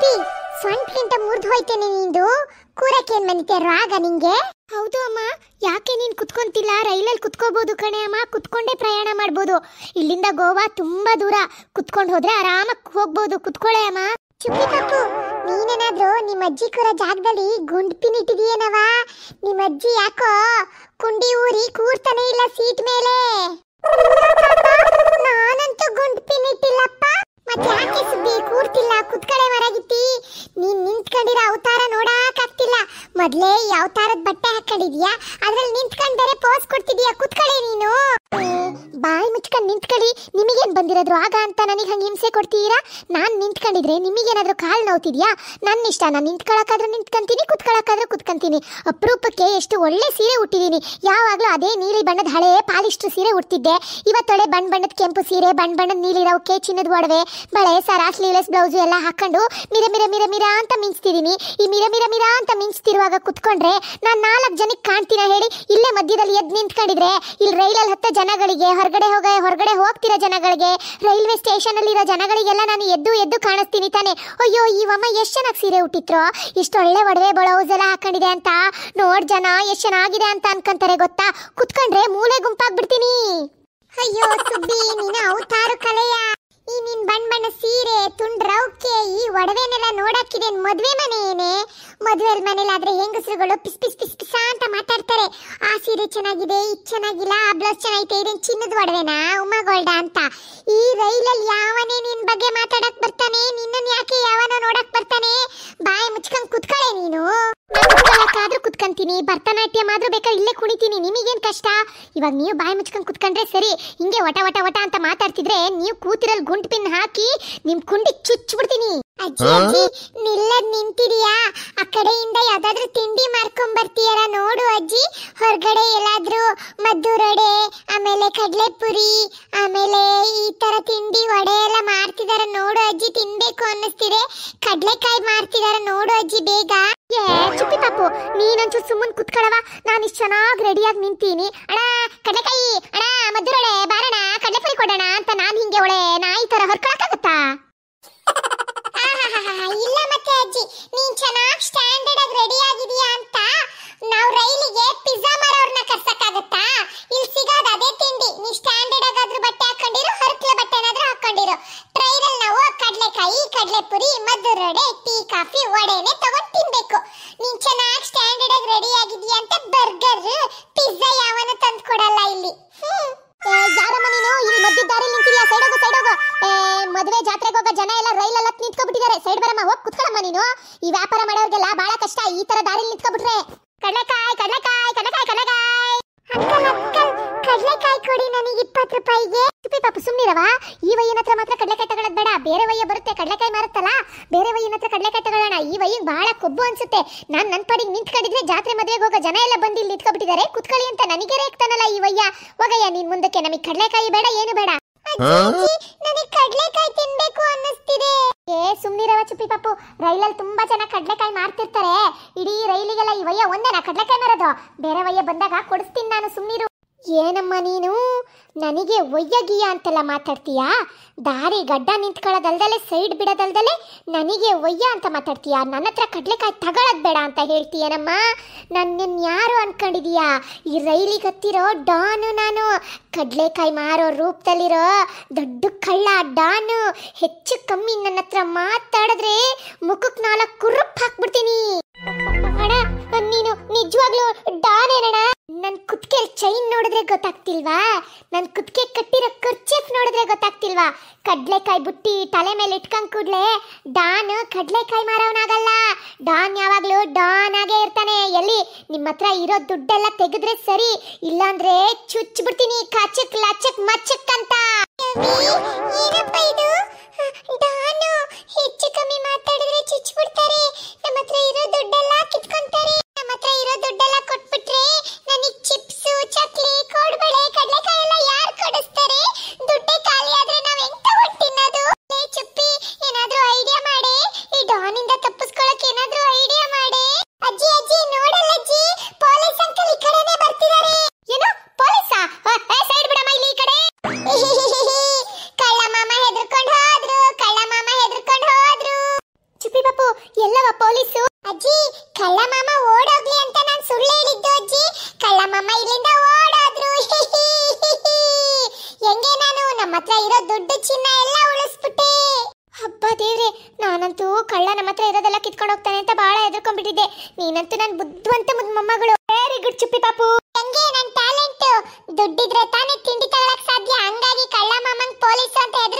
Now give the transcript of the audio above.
ಅಭಿ ಸೊಂಟ್ಗಿಂತ ಮುರಿದು ಹೋಯ್ತೇನೆ ನಿಂದು ಏನ್ ಮನಿತೆ ರಾಗ ನಿಂಗೆ ಹೌದು ಅಮ್ಮ ಯಾಕೆ ನೀನು ಕುತ್ಕೊಂತಿಲ್ಲ ರೈಲಲ್ಲಿ ಕುತ್ಕೋಬಹುದು ಕಣೆ ಅಮ್ಮ ಕುತ್ಕೊಂಡೇ ಪ್ರಯಾಣ ಮಾಡ್ಬೋದು ಇಲ್ಲಿಂದ ಗೋವಾ ತುಂಬಾ ದೂರ ಕುತ್ಕೊಂಡು ಹೋದ್ರೆ ಆರಾಮಾಗ್ ಹೋಗ್ಬೋದು ಕುತ್ಕೊಳ್ಳೆ ಅಮ್ಮ ಚುಪ್ಪಿ ಪಪ್ಪು ನೀನೇನಾದ್ರೂ ನಿಮ್ಮ ಅಜ್ಜಿ ಕೂರ ಜಾಗದಲ್ಲಿ ಗುಂಡ್ಪಿನಿಟ್ಟಿದೀಯೇನವ ನಿಮ್ಮ ಅಜ್ಜಿ ಯಾಕೋ ಕುಂಡಿ ಊರಿ ಕೂರ್ತಾನೆ ಇಲ್ಲ ಸೀಟ್ ಮೇಲೆ ನಾನಂತೂ ಗುಂಡ್ಪಿನಿಟ್ಟಿಲ್ಲಪ್ಪ ಯಾಕೆ ಸುದ್ದಿ ಕೂರ್ತಿಲ್ಲ ಕುತ್ಕಡೆ ಹೊರಗಿತ್ತಿ ನೀನ್ ನಿಂತ್ಕೊಂಡಿರೋ ಅವತಾರ ನೋಡಕ್ಕಾಗ್ತಿಲ್ಲ ಮೊದ್ಲೇ ಯಾವ ತರದ ಬಟ್ಟೆ ಹಾಕೊಂಡಿದ್ಯಾ ಅದ್ರಲ್ಲಿ ನಿಂತ್ಕೊಂಡ್ ಬೇರೆ ಪೋಸ್ ಕೊಡ್ತಿದ್ಯಾ ಕುತ್ಕಡೆ ನೀನು ಬಾಯಿ ಮುಚ್ಕೊಂಡು ನಿಂತ್ಕೊಳ್ಳಿ ನಿಮಗೇನು ಬಂದಿರೋದು ಆಗ ಅಂತ ನನಗೆ ಹಂಗೆ ಹಿಂಸೆ ಕೊಡ್ತೀರಾ ನಾನು ನಿಂತ್ಕೊಂಡಿದ್ರೆ ನಿಮಗೇನಾದರೂ ಕಾಲು ನೋವುತ್ತಿದೆಯಾ ನನ್ನ ಇಷ್ಟ ನಾನು ನಿಂತ್ಕೊಳ್ಳೋಕ್ಕಾದ್ರೂ ನಿಂತ್ಕೊಂತೀನಿ ಕುತ್ಕೊಳ್ಳೋಕ್ಕಾದ್ರೂ ಕುತ್ಕೊಂತೀನಿ ಅಪರೂಪಕ್ಕೆ ಎಷ್ಟು ಒಳ್ಳೆ ಸೀರೆ ಉಟ್ಟಿದ್ದೀನಿ ಯಾವಾಗಲೂ ಅದೇ ನೀಲಿ ಬಣ್ಣದ ಹಳೆಯ ಪಾಲಿಷ್ಟು ಸೀರೆ ಉಟ್ತಿದ್ದೆ ಇವತ್ತೊಳೆ ಬಣ್ಣ ಬಣ್ಣದ ಕೆಂಪು ಸೀರೆ ಬಣ್ಣ ಬಣ್ಣದ ನೀಲಿ ಚಿನ್ನದ ಒಡವೆ ಬಳೆ ಸರ ಸ್ಲೀವ್ಲೆಸ್ ಬ್ಲೌಸು ಎಲ್ಲ ಹಾಕೊಂಡು ಮಿರ ಮಿರ ಮಿರ ಮಿರ ಅಂತ ಮಿಂಚ್ತಿದ್ದೀನಿ ಈ ಮಿರ ಮಿರ ಮಿರ ಅಂತ ಮಿಂಚ್ತಿರುವಾಗ ಕುತ್ಕೊಂಡ್ರೆ ನಾನು ನಾಲ್ಕು ಜನಕ್ಕೆ ಕಾಣ್ತೀನ ಹೇಳಿ ಇಲ್ಲೇ ಮಧ್ಯದಲ್ಲಿ ಎದ್ದು ನಿಂತ್ಕೊಂಡಿದ್ರೆ ಇಲ್ಲಿ ರೈಲಲ್ಲಿ ಹತ್ತ ಜನಗಳಿಗೆ ಜನಗಳಿಗೆ ಹೊರಗಡೆ ಹೋಗ ಹೊರಗಡೆ ಹೋಗ್ತಿರೋ ಜನಗಳಿಗೆ ರೈಲ್ವೆ ಸ್ಟೇಷನ್ ಅಲ್ಲಿರೋ ಜನಗಳಿಗೆಲ್ಲ ನಾನು ಎದ್ದು ಎದ್ದು ಕಾಣಿಸ್ತೀನಿ ತಾನೆ ಅಯ್ಯೋ ಈ ಅಮ್ಮ ಎಷ್ಟು ಚೆನ್ನಾಗಿ ಸೀರೆ ಹುಟ್ಟಿತ್ರೋ ಇಷ್ಟು ಒಳ್ಳೆ ಒಡವೆ ಬ್ಲೌಸ್ ಎಲ್ಲ ಹಾಕೊಂಡಿದೆ ಅಂತ ನೋಡ್ ಜನ ಎಷ್ಟು ಚೆನ್ನಾಗಿದೆ ಅಂತ ಅನ್ಕಂತಾರೆ ಗೊತ್ತಾ ಕುತ್ಕೊಂಡ್ರೆ ಮೂಲೆ ಗುಂಪಾಗ್ಬಿಡ್ತೀನಿ ಅಯ್ಯೋ ಸುಬ್ಬಿ ನೀನು ಅವತಾರು ಕಲೆಯ ನಿನ್ ಬಣ್ಣ ಬಣ್ಣ ಸೀರೆ ರೌಕೆ ಈ ಒಡವೆನೆಲ್ಲ ನೋಡಕ್ಕಿದೆ ಮದ್ವೆ ಮನೆ ಏನೇ ಮನೇಲಿ ಮನೇಲಾದ್ರೆ ಹೆಂಗಸರುಗಳು ಪಿಸ್ ಪಿಸ್ ಪಿಸ್ ಪಿಸ ಅಂತ ಮಾತಾಡ್ತಾರೆ ಆ ಸೀರೆ ಚೆನ್ನಾಗಿದೆ ಇದು ಚೆನ್ನಾಗಿಲ್ಲ ಆ ಬ್ಲೌಸ್ ಚೆನ್ನಾಗಿದೆ ಇದೇನು ಚಿನ್ನದ ಒಡವೆನಾ ಉಮಾ ಅಂತ ಈ ರೈಲಲ್ಲಿ ಯಾವನೇ ನಿನ್ ಬಗ್ಗೆ ಮಾತಾಡಕ್ ಬರ್ತಾನೆ ನಿನ್ನನ್ ಯಾಕೆ ಕುಣಿತೀನಿ ಭರತನಾಟ್ಯ ಮಾತ್ರ ಬೇಕಾದ್ರೆ ಇಲ್ಲೇ ಕುಣಿತೀನಿ ನಿಮಗೇನು ಕಷ್ಟ ಇವಾಗ ನೀವು ಬಾಯಿ ಮುಚ್ಕೊಂಡು ಕುತ್ಕೊಂಡ್ರೆ ಸರಿ ಹಿಂಗೆ ವಟ ವಟ ವಟ ಅಂತ ಮಾತಾಡ್ತಿದ್ರೆ ನೀವು ಕೂತಿರಲ್ಲಿ ಗುಂಟ್ ಪಿನ್ ಹಾಕಿ ನಿಮ್ ಕುಂಡಿ ಚುಚ್ಬಿಡ್ತೀನಿ ಅಜ್ಜಿ ಅಜ್ಜಿ ನಿಲ್ಲದ್ ನಿಂತಿದೀಯಾ ಆ ಕಡೆಯಿಂದ ಯಾವ್ದಾದ್ರು ತಿಂಡಿ ಮಾಡ್ಕೊಂಡ್ ಬರ್ತೀಯಾರ ನೋಡು ಅಜ್ಜಿ ಹೊರಗಡೆ ಎಲ್ಲಾದ್ರೂ ಮದ್ದು ರಡೆ ಆಮೇಲೆ ಕಡಲೆ ಪುರಿ ಆಮೇಲೆ ಈ ತರ ತಿಂಡಿ ವಡೆ ಎಲ್ಲ ಮಾಡ್ತಿದಾರ ನೋಡು ಅಜ್ಜಿ ತಿನ್ಬೇಕು ಅನ್ನಿಸ್ತಿದೆ ಕಡಲೆಕಾಯಿ ಮಾಡ್ತಿದಾರ ನೋಡು ಅಜ್ಜಿ ಬೇಗ ಪಾಪು ನೀನಂಚು ಸುಮ್ಮನ್ ಕುತ್ಕೊಳವ ನಾನು ಇಷ್ಟು ಚೆನ್ನಾಗಿ ರೆಡಿಯಾಗಿ ನಿಂತೀನಿ ಅಣ್ಣ ಕಡಲೆಕಾಯಿ ಅಣ್ಣ ಮಧುರಳೆ ಬಾರಣ ಕಡಲೆಪುರಿ ಕೊಡೋಣ ಅಂತ ನಾನು ಹಿಂಗೆ ಒಳೆ ಈ ತರ ಹೊರ್ಕೊಳಕ್ಕಾಗುತ್ತಾ ಇಲ್ಲ ಮತ್ತೆ ಅಜ್ಜಿ ನೀನ್ ಚೆನ್ನಾಗಿ ಸ್ಟ್ಯಾಂಡರ್ಡ್ ಆಗಿ ರೆಡಿ ಆಗಿದೀಯಾ ಅಂತ ನಾವು ರೈಲಿಗೆ ಪಿಜ್ಜಾ ಹೋಗಮ್ಮ ಹೋಗಿ ನೀನು ಈ ವ್ಯಾಪಾರ ಮಾಡೋರಿಗೆಲ್ಲ ಬಹಳ ಕಷ್ಟ ಈ ತರ ದಾರಿಲಿ ನಿಂತ್ಕೊಬಿಟ್ರೆ ಕಡಲೆಕಾಯಿ ಕಡಲೆಕಾಯಿ ಕಡಲೆಕಾಯಿ ಕಡಲೆಕಾಯಿ ಅಂಕಲ್ ಅಂಕಲ್ ಕಡಲೆಕಾಯಿ ಕೊಡಿ ನನಗೆ ಇಪ್ಪತ್ತು ರೂಪಾಯಿಗೆ ಸುಪ್ಪಿ ಪಾಪು ಸುಮ್ಮನಿರವ ಈ ವಯ್ಯನ ಹತ್ರ ಮಾತ್ರ ಕಡಲೆಕಾಯಿ ತಗೊಳ್ಳೋದು ಬೇಡ ಬೇರೆ ವಯ್ಯ ಬರುತ್ತೆ ಕಡಲೆಕಾಯಿ ಮಾರುತ್ತಲ್ಲ ಬೇರೆ ವಯ್ಯನ ಹತ್ರ ಕಡಲೆಕಾಯಿ ತಗೊಳ್ಳೋಣ ಈ ವಯ್ಯಿಗೆ ಬಹಳ ಕೊಬ್ಬು ಅನ್ಸುತ್ತೆ ನಾನು ನನ್ನ ಪಡಿಗೆ ನಿಂತ್ಕೊಂಡಿದ್ರೆ ಜಾತ್ರೆ ಮದುವೆಗೆ ಹೋಗೋ ಜನ ಎಲ್ಲ ಬಂದು ಇಲ್ಲಿ ನಿಂತ್ಕೊಬಿಟ್ಟಿದ್ದಾರೆ ಕುತ್ಕೊಳ್ಳಿ ಅಂತ ನನಗೆ ರೇಗ್ತಾನಲ್ಲ ಈ ವಯ್ಯ ಹೋಗಯ್ಯ ನೀನು ಮುಂದಕ್ಕೆ ನಮಗೆ ಕಡಲೆಕಾಯಿ ಬೇಡ ಏನು ಬೇಡ ನನಗೆ ಕಡಲೆಕಾಯಿ ತಿನ್ಬೇಕು ಅನ್ನಿಸ್ತಿದೆ ಏ ಸುಮ್ಮನಿರವ ಚುಪ್ಪಿ ಪಾಪು ರೈಲಲ್ಲಿ ತುಂಬಾ ಜನ ಕಡಲೆಕಾಯಿ ಮಾರ್ತಿರ್ತಾರೆ ಇಡೀ ರೈಲಿಗೆಲ್ಲ ಈ ವಯ್ಯ ಒಂದೇನ ಕಡಲೆಕಾಯಿ ಮಾರೋದು ಬೇರೆ ವಯ್ಯ ಬಂದಾಗ ಕೊಡಿಸ್ತೀನಿ ನಾನು ಸುಮ್ಮನಿರು ಏನಮ್ಮ ನೀನು ನನಗೆ ಒಯ್ಯಗಿಯ ಅಂತೆಲ್ಲ ಮಾತಾಡ್ತೀಯಾ ದಾರಿ ಗಡ್ಡ ನಿಂತ್ಕೊಳ್ಳೋದಲ್ದಲೆ ಸೈಡ್ ಬಿಡೋದಲ್ದಲೆ ನನಗೆ ಒಯ್ಯ ಅಂತ ಮಾತಾಡ್ತೀಯ ನನ್ನ ಹತ್ರ ಕಡಲೆಕಾಯಿ ತಗೊಳ್ಳೋದು ಬೇಡ ಅಂತ ಹೇಳ್ತೀಯನಮ್ಮ ನನ್ನನ್ನು ಯಾರು ಅಂದ್ಕೊಂಡಿದೀಯಾ ಈ ರೈಲಿಗೆ ಹತ್ತಿರೋ ಡಾನು ನಾನು ಕಡಲೆಕಾಯಿ ಮಾರೋ ರೂಪದಲ್ಲಿರೋ ದೊಡ್ಡ ಕಳ್ಳ ಡಾನು ಹೆಚ್ಚು ಕಮ್ಮಿ ನನ್ನ ಹತ್ರ ಮಾತಾಡಿದ್ರೆ ಮುಖಕ್ಕೆ ನಾಲ್ಕು ಕುರುಪ್ ಹಾಕ್ಬಿಡ್ತೀನಿ ನೋಡಿದ್ರೆ ಗೊತ್ತಾಗ್ತಿಲ್ವಾ ನನ್ನ ಕುತ್ತಿಗೆ ಕಟ್ಟಿರೋ ಖರ್ಚೇಫ್ ನೋಡಿದ್ರೆ ಗೊತ್ತಾಗ್ತಿಲ್ವಾ ಕಡ್ಲೆಕಾಯಿ ಬುಟ್ಟಿ ತಲೆ ಮೇಲೆ ಇಟ್ಕೊಂಡ್ ಕೂಡ್ಲೆ ಡಾನ್ ಕಡಲೆಕಾಯಿ ಮಾರವನಾಗಲ್ಲ ಡಾನ್ ಯಾವಾಗಲೂ ಡಾನ್ ಆಗೇ ಇರ್ತಾನೆ ಎಲ್ಲಿ ನಿಮ್ಮ ಹತ್ರ ಇರೋ ದುಡ್ಡೆಲ್ಲ ತೆಗೆದ್ರೆ ಸರಿ ಇಲ್ಲಾಂದ್ರೆ ಬಿಡ್ತೀನಿ ಕಾಚಕ್ ಲಚಕ್ ಮಚ್ಚಕ್ ಮಮ್ಮ ಇಲ್ಲಿಂದ ಓಡೋದ್ರು ಹೆಂಗೆ ನಾನು ನಮ್ಮ ಹತ್ರ ಇರೋ ದುಡ್ಡು ಚಿನ್ನ ಎಲ್ಲ ಉಳಿಸ್ಬಿಟ್ಟೆ ಹಬ್ಬ ದೇವ್ರೆ ನಾನಂತೂ ಕಳ್ಳ ನಮ್ಮ ಹತ್ರ ಇರೋದೆಲ್ಲ ಕಿತ್ಕೊಂಡು ಹೋಗ್ತಾನೆ ಅಂತ ಬಹಳ ಹೆದರ್ಕೊಂಡ್ಬಿಟ್ಟಿದ್ದೆ ನೀನಂತೂ ನನ್ನ ಬುದ್ಧಿವಂತ ಮೊಮ್ಮಗಳು ವೆರಿ ಗುಡ್ ಚುಪ್ಪಿ ಪಾಪು ಹೆಂಗೆ ನನ್ನ ಟ್ಯಾಲೆಂಟ್ ದುಡ್ಡಿದ್ರೆ ತಾನೇ ತಿಂಡಿ ತಗೊಳಕ್ ಸಾಧ್ಯ ಹಂಗಾಗಿ ಕಳ್ಳ ಮಾಮನ್ ಪೊಲೀಸ್ ಅಂತ ಹೆದ್ರ